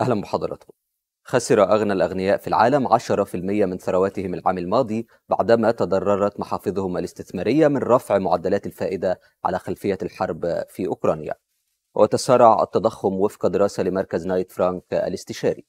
أهلا بحضراتكم خسر أغنى الأغنياء في العالم 10% من ثرواتهم العام الماضي بعدما تضررت محافظهم الاستثمارية من رفع معدلات الفائدة على خلفية الحرب في أوكرانيا وتسارع التضخم وفق دراسة لمركز نايت فرانك الاستشاري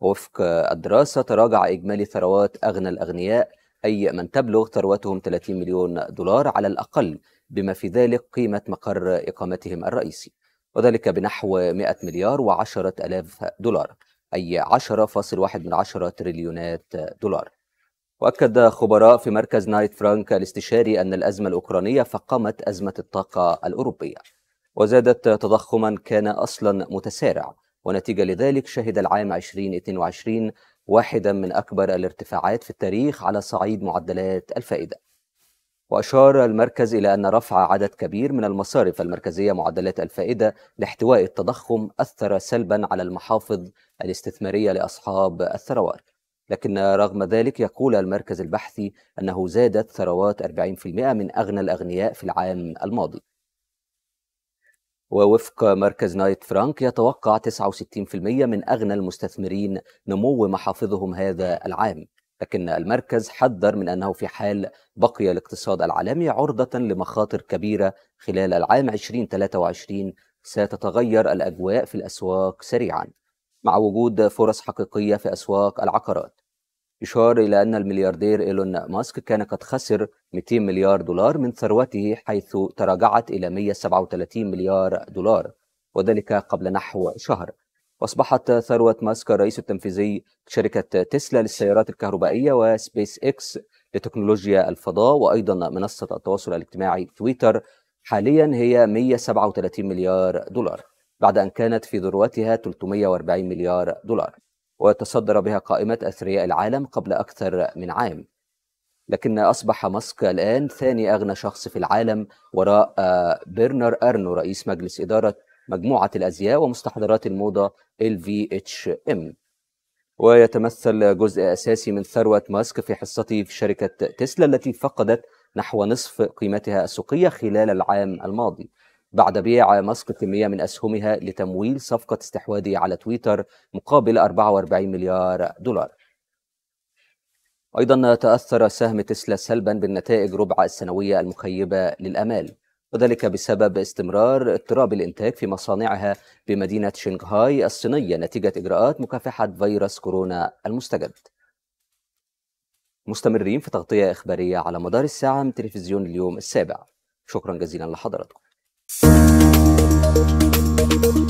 وفق الدراسة تراجع إجمالي ثروات أغنى الأغنياء أي من تبلغ ثروتهم 30 مليون دولار على الأقل بما في ذلك قيمة مقر إقامتهم الرئيسي وذلك بنحو 100 مليار و10 ألاف دولار أي 10.1 من 10 تريليونات دولار وأكد خبراء في مركز نايت فرانك الاستشاري أن الأزمة الأوكرانية فقمت أزمة الطاقة الأوروبية وزادت تضخما كان أصلا متسارع ونتيجة لذلك شهد العام 2022 واحدا من أكبر الارتفاعات في التاريخ على صعيد معدلات الفائدة وأشار المركز إلى أن رفع عدد كبير من المصارف المركزية معدلات الفائدة لاحتواء التضخم أثر سلبا على المحافظ الاستثمارية لأصحاب الثروات لكن رغم ذلك يقول المركز البحثي أنه زادت ثروات 40% من أغنى الأغنياء في العام الماضي ووفق مركز نايت فرانك يتوقع 69% من أغنى المستثمرين نمو محافظهم هذا العام لكن المركز حذر من أنه في حال بقي الاقتصاد العالمي عرضة لمخاطر كبيرة خلال العام 2023 ستتغير الأجواء في الأسواق سريعا مع وجود فرص حقيقية في أسواق العقارات يشار إلى أن الملياردير إيلون ماسك كان قد خسر 200 مليار دولار من ثروته حيث تراجعت إلى 137 مليار دولار وذلك قبل نحو شهر واصبحت ثروه ماسك الرئيس التنفيذي شركه تسلا للسيارات الكهربائيه وسبيس اكس لتكنولوجيا الفضاء وايضا منصه التواصل الاجتماعي تويتر حاليا هي 137 مليار دولار بعد ان كانت في ذروتها 340 مليار دولار وتصدر بها قائمه اثرياء العالم قبل اكثر من عام لكن أصبح ماسك الآن ثاني أغنى شخص في العالم وراء آه، برنر أرنو رئيس مجلس إدارة مجموعة الأزياء ومستحضرات الموضة LVHM ويتمثل جزء أساسي من ثروة ماسك في حصته في شركة تسلا التي فقدت نحو نصف قيمتها السوقية خلال العام الماضي بعد بيع ماسك كمية من أسهمها لتمويل صفقة استحواذه على تويتر مقابل 44 مليار دولار أيضا تأثر سهم تسلا سلبا بالنتائج ربع السنوية المخيبة للأمال وذلك بسبب استمرار اضطراب الانتاج في مصانعها بمدينه شنغهاي الصينيه نتيجه اجراءات مكافحه فيروس كورونا المستجد. مستمرين في تغطيه اخباريه على مدار الساعه من تلفزيون اليوم السابع. شكرا جزيلا لحضراتكم.